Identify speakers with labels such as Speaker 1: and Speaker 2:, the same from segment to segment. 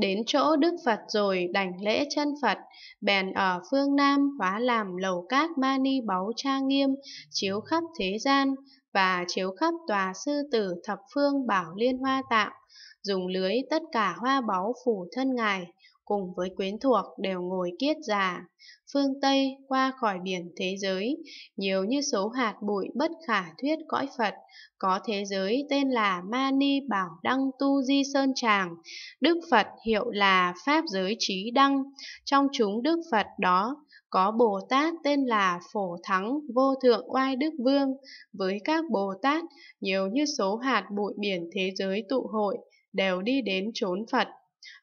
Speaker 1: Đến chỗ Đức Phật rồi đảnh lễ chân Phật, bèn ở phương Nam hóa làm lầu cát mani báu trang nghiêm, chiếu khắp thế gian, và chiếu khắp tòa sư tử thập phương bảo liên hoa tạng, dùng lưới tất cả hoa báu phủ thân ngài, cùng với quyến thuộc đều ngồi kiết già. Phương Tây qua khỏi biển thế giới, nhiều như số hạt bụi bất khả thuyết cõi Phật, có thế giới tên là Mani Bảo Đăng Tu Di Sơn Tràng, Đức Phật hiệu là Pháp Giới Trí Đăng, trong chúng Đức Phật đó có Bồ Tát tên là Phổ Thắng Vô Thượng Oai Đức Vương, với các Bồ Tát nhiều như số hạt bụi biển thế giới tụ hội, đều đi đến chốn Phật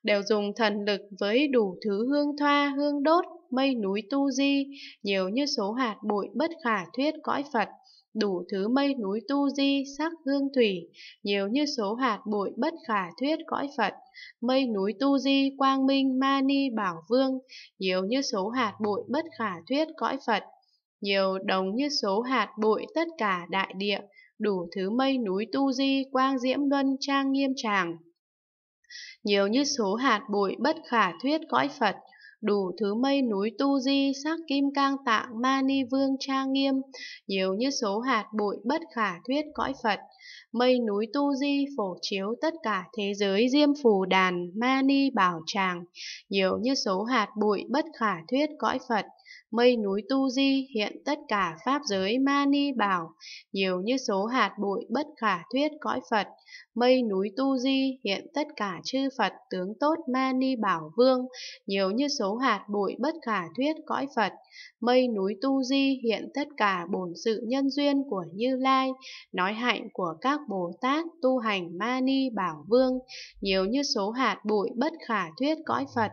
Speaker 1: đều dùng thần lực với đủ thứ hương thoa hương đốt mây núi tu di nhiều như số hạt bụi bất khả thuyết cõi phật đủ thứ mây núi tu di sắc hương thủy nhiều như số hạt bụi bất khả thuyết cõi phật mây núi tu di quang minh ma ni bảo vương nhiều như số hạt bụi bất khả thuyết cõi phật nhiều đồng như số hạt bụi tất cả đại địa đủ thứ mây núi tu di quang diễm luân trang nghiêm tràng nhiều như số hạt bụi bất khả thuyết cõi Phật, đủ thứ mây núi tu di sắc kim cang tạng ma ni vương cha nghiêm nhiều như số hạt bụi bất khả thuyết cõi phật mây núi tu di phổ chiếu tất cả thế giới diêm phù đàn ma ni bảo tràng nhiều như số hạt bụi bất khả thuyết cõi phật mây núi tu di hiện tất cả pháp giới ma ni bảo nhiều như số hạt bụi bất khả thuyết cõi phật mây núi tu di hiện tất cả chư phật tướng tốt ma ni bảo vương nhiều như số dấu hạt bụi bất khả thuyết cõi Phật, mây núi tu di hiện tất cả bổn sự nhân duyên của Như Lai, nói hạnh của các Bồ Tát tu hành ma ni Bảo Vương, nhiều như số hạt bụi bất khả thuyết cõi Phật,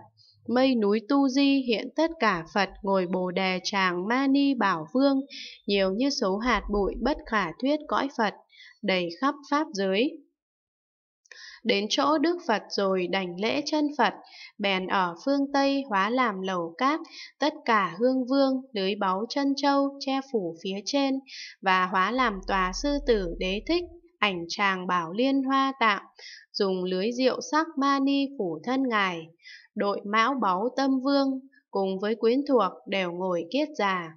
Speaker 1: mây núi tu di hiện tất cả Phật ngồi bồ đề tràng ma ni Bảo Vương, nhiều như số hạt bụi bất khả thuyết cõi Phật, đầy khắp Pháp giới. Đến chỗ Đức Phật rồi đảnh lễ chân Phật, bèn ở phương Tây hóa làm lầu cát, tất cả hương vương, lưới báu chân châu che phủ phía trên, và hóa làm tòa sư tử đế thích, ảnh tràng bảo liên hoa tạm, dùng lưới rượu sắc mani phủ thân ngài, đội mão báu tâm vương, cùng với quyến thuộc đều ngồi kiết già.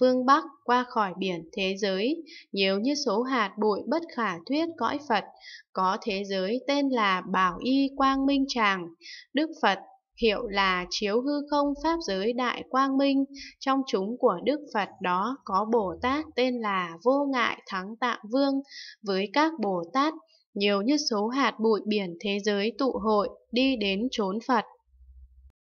Speaker 1: Phương Bắc qua khỏi biển thế giới, nhiều như số hạt bụi bất khả thuyết cõi Phật, có thế giới tên là Bảo Y Quang Minh Tràng, Đức Phật hiệu là chiếu hư không pháp giới đại quang minh, trong chúng của Đức Phật đó có Bồ Tát tên là Vô Ngại Thắng Tạng Vương, với các Bồ Tát nhiều như số hạt bụi biển thế giới tụ hội đi đến chốn Phật.